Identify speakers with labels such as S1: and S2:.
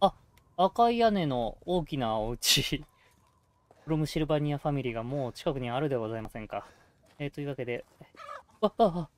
S1: あ、赤い屋根の大きなお家。フ ロムシルバニアファミリーがもう近くにあるではございませんか。えー、というわけで、わっ、あ、あ、